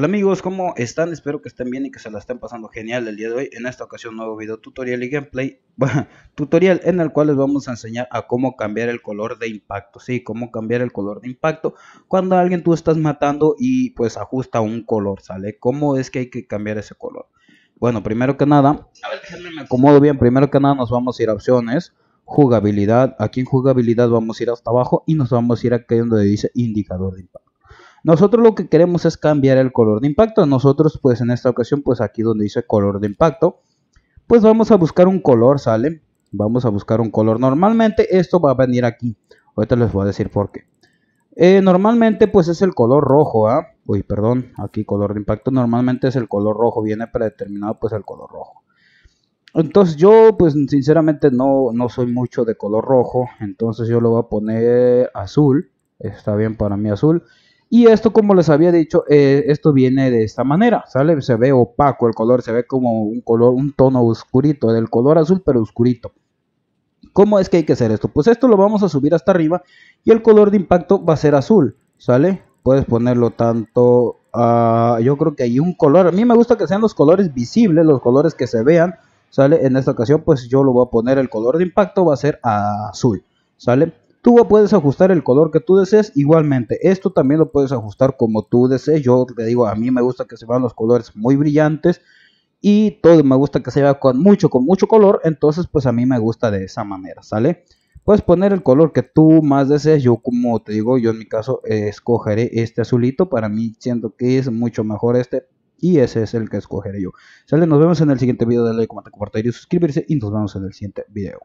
Hola amigos, ¿cómo están? Espero que estén bien y que se la estén pasando genial el día de hoy. En esta ocasión nuevo video tutorial y gameplay, tutorial en el cual les vamos a enseñar a cómo cambiar el color de impacto. Sí, cómo cambiar el color de impacto cuando alguien tú estás matando y pues ajusta un color, ¿sale? ¿Cómo es que hay que cambiar ese color? Bueno, primero que nada, a ver, déjenme me acomodo bien. Primero que nada nos vamos a ir a opciones, jugabilidad. Aquí en jugabilidad vamos a ir hasta abajo y nos vamos a ir a aquí donde dice indicador de impacto. Nosotros lo que queremos es cambiar el color de impacto. Nosotros pues en esta ocasión pues aquí donde dice color de impacto, pues vamos a buscar un color, ¿sale? Vamos a buscar un color. Normalmente esto va a venir aquí. Ahorita les voy a decir por qué. Eh, normalmente pues es el color rojo, ¿ah? Uy, perdón, aquí color de impacto normalmente es el color rojo, viene predeterminado pues el color rojo. Entonces yo pues sinceramente no, no soy mucho de color rojo, entonces yo lo voy a poner azul, está bien para mí azul. Y esto, como les había dicho, eh, esto viene de esta manera, ¿sale? Se ve opaco el color, se ve como un color, un tono oscurito, del color azul pero oscurito. ¿Cómo es que hay que hacer esto? Pues esto lo vamos a subir hasta arriba y el color de impacto va a ser azul, ¿sale? Puedes ponerlo tanto, ah, yo creo que hay un color, a mí me gusta que sean los colores visibles, los colores que se vean, ¿sale? En esta ocasión pues yo lo voy a poner, el color de impacto va a ser azul, ¿sale? Tú puedes ajustar el color que tú desees igualmente. Esto también lo puedes ajustar como tú desees. Yo te digo, a mí me gusta que se vean los colores muy brillantes y todo me gusta que se vea con mucho, con mucho color. Entonces, pues a mí me gusta de esa manera, ¿sale? Puedes poner el color que tú más desees. Yo, como te digo, yo en mi caso eh, escogeré este azulito. Para mí siento que es mucho mejor este. Y ese es el que escogeré yo. ¿Sale? Nos vemos en el siguiente video. Dale like, comenta, compartir y suscribirse. Y nos vemos en el siguiente video.